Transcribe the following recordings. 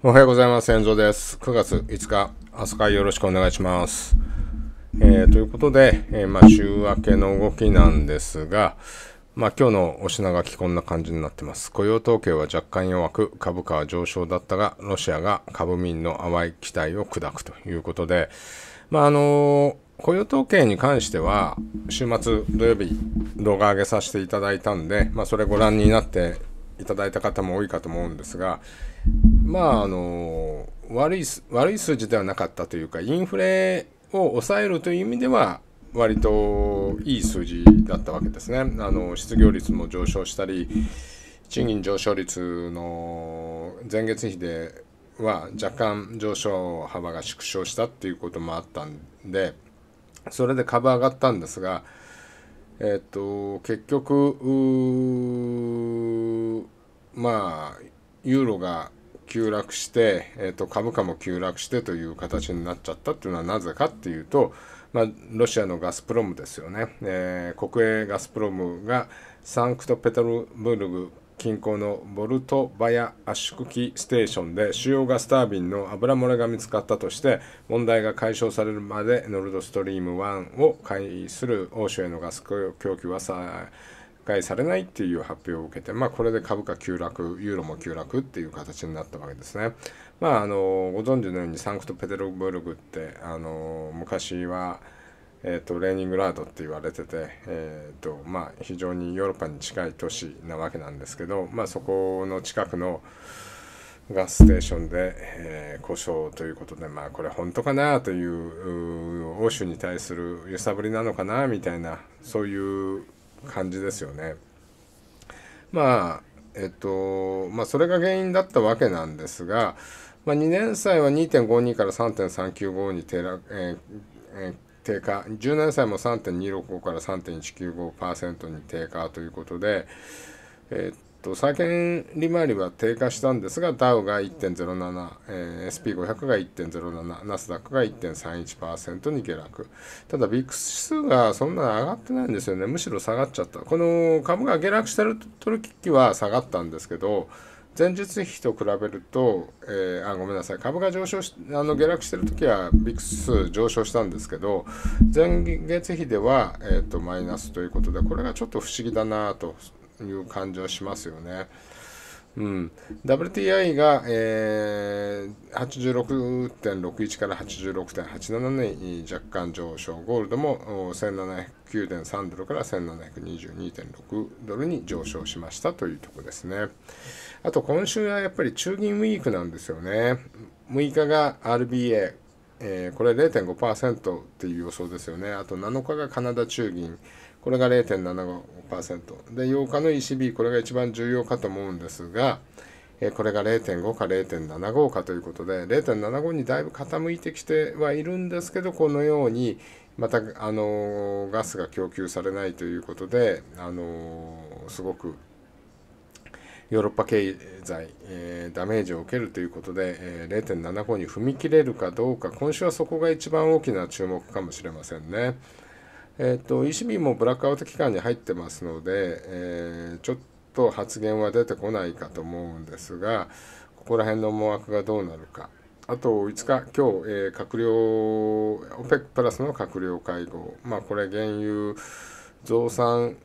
おはようございます。遠藤です。9月5日、日会よろしくお願いします。えー、ということで、えー、まあ、週明けの動きなんですが、まあ、今日のお品書きこんな感じになってます。雇用統計は若干弱く、株価は上昇だったが、ロシアが株民の淡い期待を砕くということで、まあ、あのー、雇用統計に関しては、週末土曜日動画上げさせていただいたんで、まあ、それご覧になっていただいた方も多いかと思うんですが、まああの悪い悪い数字ではなかったというかインフレを抑えるという意味では割といい数字だったわけですね。あの失業率も上昇したり賃金上昇率の前月比では若干上昇幅が縮小したっていうこともあったんでそれで株上がったんですが、えっと結局まあユーロが急落して、えー、と株価も急落してという形になっちゃったっていうのはなぜかっていうと、まあ、ロシアのガスプロムですよね、えー、国営ガスプロムがサンクトペテルブルグ近郊のボルトバヤ圧縮機ステーションで主要ガスタービンの油漏れが見つかったとして問題が解消されるまでノルドストリーム1を介する欧州へのガス供給はさ外されないっていう発表を受けて、まあ、これで株価急落、ユーロも急落っていう形になったわけですね。まあ、あのご存知のようにサンクトペテルブルクってあの昔は、えーと、とレーニングラードって言われてて、えーとまあ、非常にヨーロッパに近い都市なわけなんですけど、まあ、そこの近くのガスステーションで、えー、故障ということで、まあ、これ本当かなという欧州に対する揺さぶりなのかなみたいなそういう感じですよね。まあえっとまあ、それが原因だったわけなんですが、まあ、2年債は2.52から3.395に低落、えー、低下10年債も3.265から3.195%に低下ということで、えっと債券利回りは低下したんですがダウが1.07、えー、SP500 が1.07ナスダックが1.31%に下落ただビッグ指数がそんなに上がってないんですよねむしろ下がっちゃったこの株が下落してる引は下がったんですけど前日比と比べると、えー、あごめんなさい株が上昇しあの下落してる時はビックス上昇したんですけど前月比では、えーとマイナスということでこれがちょっと不思議だなという感じはしますよね。うん、WTI が、えー、86.61から86.87に若干上昇、ゴールドも1709.3ドルから1722.6ドルに上昇しましたというところですね。あと今週はやっぱり中銀ウィークなんですよね。6日が RBA、えー、これ0.5%っていう予想ですよね。あと7日がカナダ中銀、これが0.75 0.8%で8日の ECB これが一番重要かと思うんですがこれが0.5か0.75かということで0.75にだいぶ傾いてきてはいるんですけどこのようにまたあのガスが供給されないということであのすごくヨーロッパ経済、えー、ダメージを受けるということで、えー、0.75に踏み切れるかどうか今週はそこが一番大きな注目かもしれませんね。えーと、ECB もブラックアウト期間に入ってますので、えー、ちょっと発言は出てこないかと思うんですが、ここら辺の思惑がどうなるか。あと5日、今日、えー、閣僚、OPEC プラスの閣僚会合、まあ、これ、原油増産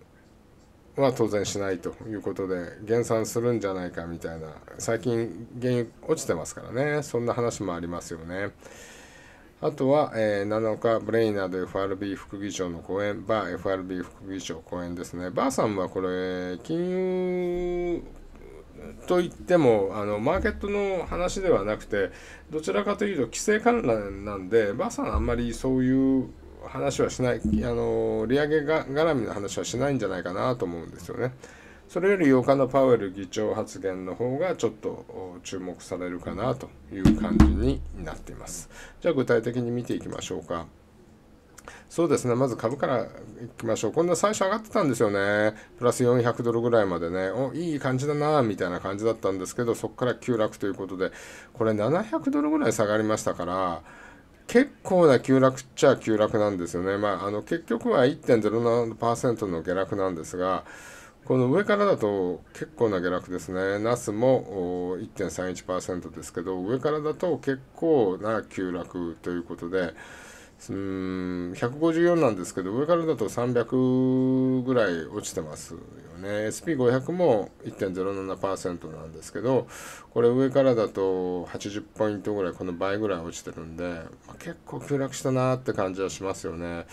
は当然しないということで、減産するんじゃないかみたいな、最近、原油落ちてますからね、そんな話もありますよね。あとは、えー、7日、ブレイナード FRB 副議長の講演、バー FRB 副議長講演ですね。バーさんはこれ、金融といってもあのマーケットの話ではなくてどちらかというと規制関連なんでバーさんあんまりそういう話はしないあの利上げが絡みの話はしないんじゃないかなと思うんですよね。それより8日のパウエル議長発言の方がちょっと注目されるかなという感じになっています。じゃあ具体的に見ていきましょうか。そうですね、まず株からいきましょう。こんな最初上がってたんですよね。プラス400ドルぐらいまでね、おいい感じだな、みたいな感じだったんですけど、そこから急落ということで、これ700ドルぐらい下がりましたから、結構な急落っちゃ急落なんですよね。まあ、あの結局は1.07%の下落なんですが、この上からだと結構な下落ですね。ナスも1.31%ですけど、上からだと結構な急落ということで、うん、154なんですけど、上からだと300ぐらい落ちてますよね。SP500 も1.07%なんですけど、これ上からだと80ポイントぐらい、この倍ぐらい落ちてるんで、まあ、結構急落したなって感じはしますよね。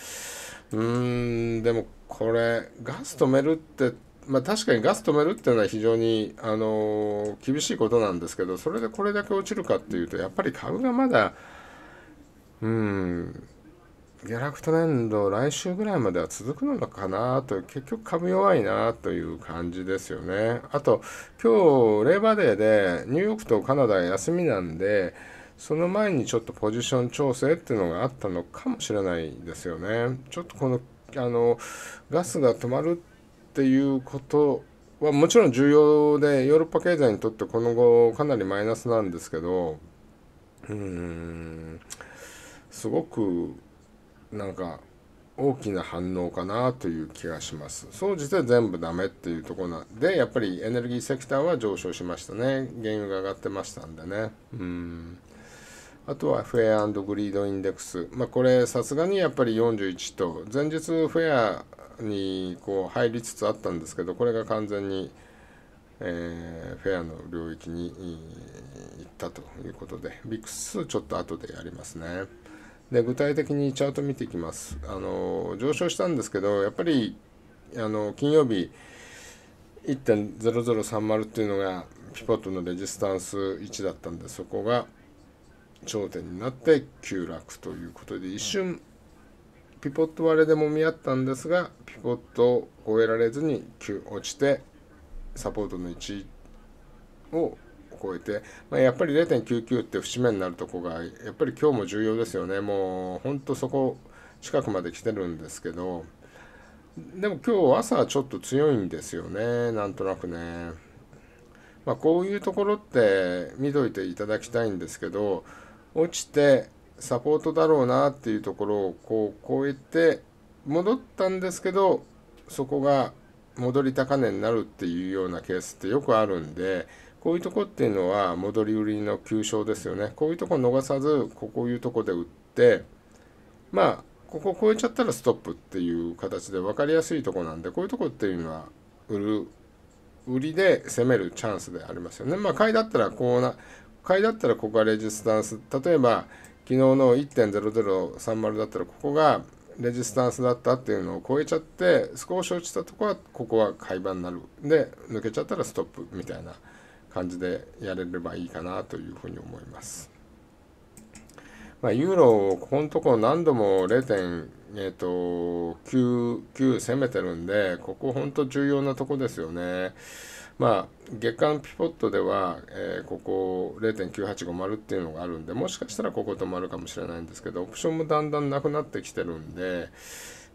うん、でもこれ、ガス止めるってまあ、確かにガス止めるっていうのは非常に、あのー、厳しいことなんですけどそれでこれだけ落ちるかっていうとやっぱり株がまだうん下落トレンド来週ぐらいまでは続くのかなと結局株弱いなという感じですよねあと今日レーバーデーでニューヨークとカナダが休みなんでその前にちょっとポジション調整っていうのがあったのかもしれないですよねちょっとこのあのガスが止まるっていうことはもちろん重要でヨーロッパ経済にとってこの後かなりマイナスなんですけどうんすごくなんか大きな反応かなという気がします。総じて全部ダメっていうとこなんで、やっぱりエネルギーセクターは上昇しましたね。原油が上がってましたんでね。うん。あとはフェアグリードインデックス。まあ、これさすがにやっぱり41と、前日フェアにこう入りつつあったんですけどこれが完全に、えー、フェアの領域に行ったということでビックスちょっと後でやりますねで具体的にチャート見ていきますあの上昇したんですけどやっぱりあの金曜日1.0030っていうのがピポットのレジスタンス1だったんでそこが頂点になって急落ということで一瞬ピポット割れでもみ合ったんですがピポットを超えられずに9落ちてサポートの1を超えて、まあ、やっぱり0.99って節目になるとこがやっぱり今日も重要ですよねもうほんとそこ近くまで来てるんですけどでも今日朝ちょっと強いんですよねなんとなくね、まあ、こういうところって見といていただきたいんですけど落ちてサポートだろうなっていうところをこう超えて戻ったんですけどそこが戻り高値になるっていうようなケースってよくあるんでこういうとこっていうのは戻り売りの急所ですよねこういうとこ逃さずこういうとこで売ってまあここ超えちゃったらストップっていう形で分かりやすいとこなんでこういうとこっていうのは売る売りで攻めるチャンスでありますよねまあ買いだったらこうな買いだったらここがレジスタンス例えば昨日の1.0030だったらここがレジスタンスだったっていうのを超えちゃって少し落ちたとこはここは買い場になるで抜けちゃったらストップみたいな感じでやれればいいかなというふうに思います。まあ、ユーロをここのとこ何度も0.99、えー攻めてるんでここ本当重要なとこですよね。まあ、月間ピポットでは、えー、ここ0.985っていうのがあるんでもしかしたらここ止まるかもしれないんですけどオプションもだんだんなくなってきてるんで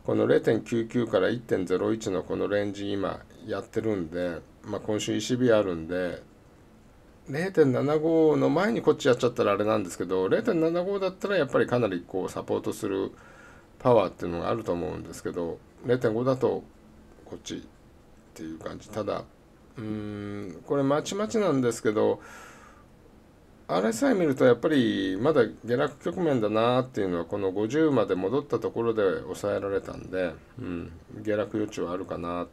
この0.99から1.01のこのレンジ今やってるんで、まあ、今週 ECB あるんで0.75の前にこっちやっちゃったらあれなんですけど0.75だったらやっぱりかなりこうサポートするパワーっていうのがあると思うんですけど0.5だとこっちっていう感じただうんこれまちまちなんですけどあれさえ見るとやっぱりまだ下落局面だなっていうのはこの50まで戻ったところで抑えられたんで、うん、下落余地はあるかな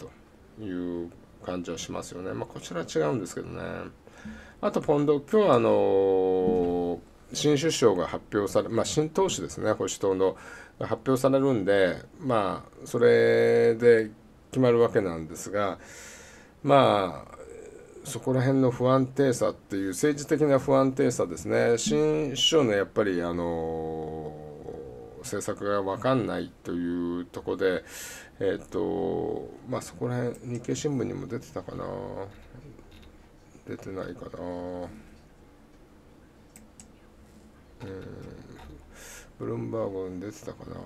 という感じはしますよね、まあ、こちらは違うんですけどねあとポンド今日はあのー、新首相が発表され、まあ、新党首ですね保守党の発表されるんでまあそれで決まるわけなんですがまあそこら辺の不安定さっていう政治的な不安定さですね新首相のやっぱりあの政策が分かんないというとこでえっ、ー、とまあそこら辺日経新聞にも出てたかな出てないかなうんブルームバーグに出てたかな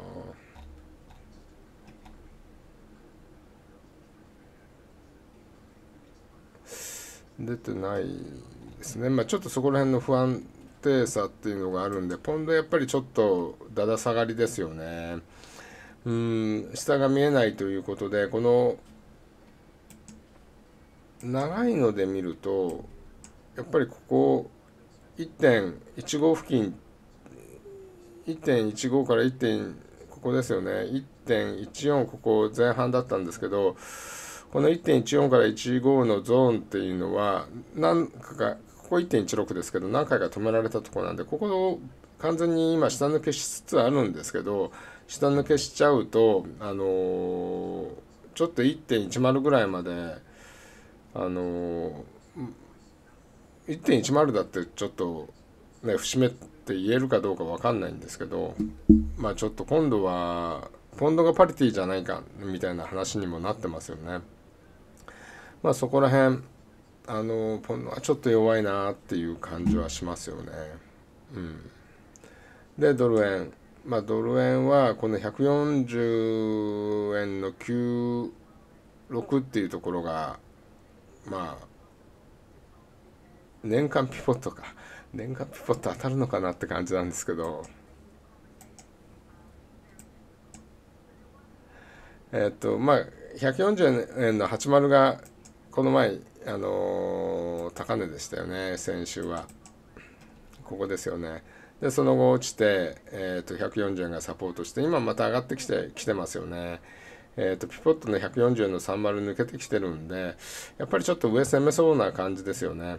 出てないですね、まあ、ちょっとそこら辺の不安定さっていうのがあるんで、ポンドやっぱりちょっとだだ下がりですよね。うん、下が見えないということで、この長いので見ると、やっぱりここ1.15付近、1.15から1ここですよね1.14ここ前半だったんですけどこの1.14から15のゾーンっていうのは何かかここ1.16ですけど何回か止められたとこなんでここを完全に今下抜けしつつあるんですけど下抜けしちゃうとあのー、ちょっと1.10ぐらいまであのー、1.10だってちょっとね節目って言えるかどうか分かんないんですけどまあちょっと今度はポンドがパリティじゃないかみたいな話にもなってますよね。まあ、そこら辺あのポンドはちょっと弱いなっていう感じはしますよね。うん、でドル円、まあ、ドル円はこの140円の96っていうところがまあ年間ピポットか 年間ピポット当たるのかなって感じなんですけどえっとまあ140円の80がこの前、あのー、高値でしたよね、先週は。ここですよね。で、その後落ちて、えー、と140円がサポートして、今また上がってきてきてますよね。えーと、とピポットの140円の30抜けてきてるんで、やっぱりちょっと上攻めそうな感じですよね。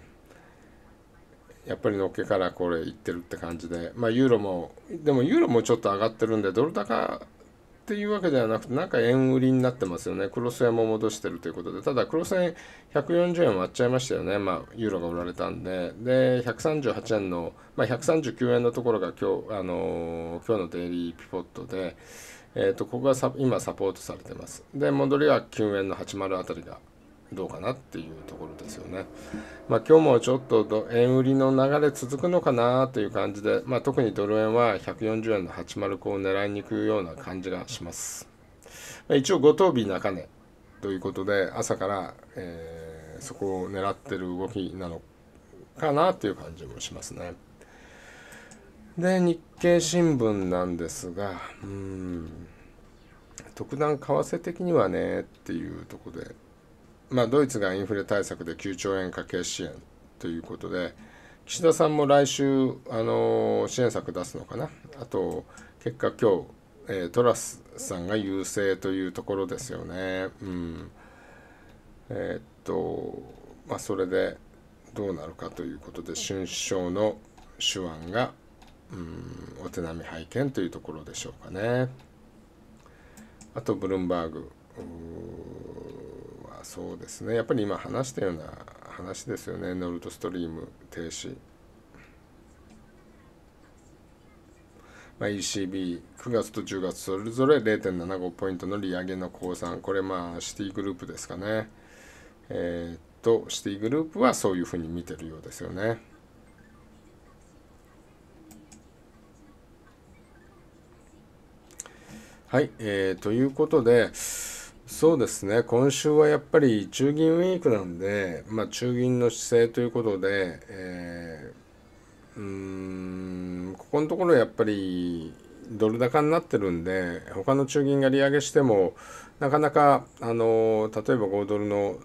やっぱりのっけからこれいってるって感じで、まあユーロも、でもユーロもちょっと上がってるんで、ドル高っていうわけではなくて、なんか円売りになってますよね。クロス円も戻してるということで、ただクロス円140円割っちゃいましたよね。まあ、ユーロが売られたんで、で、138円の、まあ、139円のところが今日、あのー、今日のデイリーピポットで、えっ、ー、と、ここが今サポートされてます。で、戻りは9円の80あたりがどうかなっていうところですよね。まあ、今日もちょっと円売りの流れ続くのかなという感じで、まあ、特にドル円は140円の80個を狙いにいくような感じがします。まあ、一応、五等日中値ということで、朝から、えー、そこを狙ってる動きなのかなという感じもしますね。で、日経新聞なんですが、うん、特段為替的にはねっていうところで。まあ、ドイツがインフレ対策で9兆円家計支援ということで岸田さんも来週、あの支援策出すのかなあと結果今日、えー、トラスさんが優勢というところですよね。うんえー、っとまあ、それでどうなるかということで春首相の手腕がうんお手並み拝見というところでしょうかね。あとブルンバーグそうですねやっぱり今話したような話ですよねノルドストリーム停止、まあ、ECB9 月と10月それぞれ0.75ポイントの利上げの降参これまあシティグループですかねえー、っとシティグループはそういうふうに見てるようですよねはい、えー、ということで、そうですね、今週はやっぱり中銀ウィークなんで、まあ、中銀の姿勢ということで、えー、うーん、ここのところやっぱりドル高になってるんで、他の中銀が利上げしても、なかなか、あの例えば5ドルの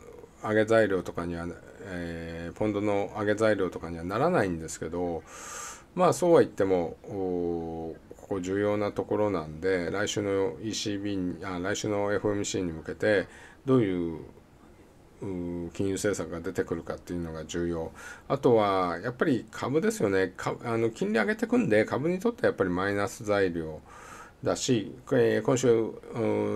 上げ材料とかには、えー、ポンドの上げ材料とかにはならないんですけど、まあそうは言ってもここ重要なところなんで来週の ECB あ来週の f m c に向けてどういう金融政策が出てくるかっていうのが重要あとはやっぱり株ですよねかあの金利上げてくんで株にとってやっぱりマイナス材料だし、えー、今週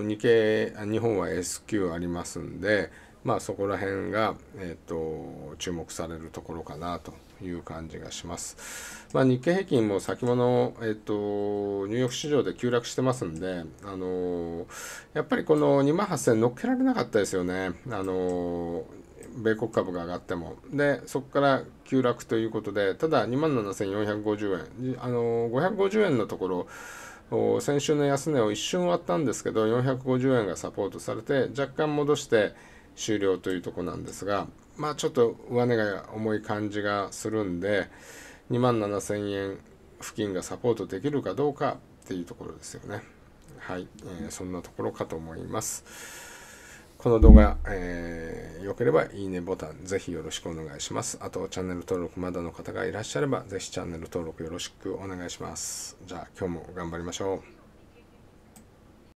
日経日本は S q ありますんでまあ、そこら辺が、えーと、注目されるところかなという感じがします。まあ、日経平均も先物、えーと、ニューヨーク市場で急落してますんで、あのー、やっぱりこの2万8000乗っけられなかったですよね。あのー、米国株が上がっても。で、そこから急落ということで、ただ2万7450円、あのー、550円のところ、先週の安値を一瞬割ったんですけど、450円がサポートされて、若干戻して、終了というとこなんですが、まあ、ちょっと上値が重い感じがするんで、2万7000円付近がサポートできるかどうかっていうところですよね。はい、えー、そんなところかと思います。この動画、えー、良ければいいねボタン、ぜひよろしくお願いします。あと、チャンネル登録まだの方がいらっしゃれば、ぜひチャンネル登録よろしくお願いします。じゃあ、今日も頑張りましょう。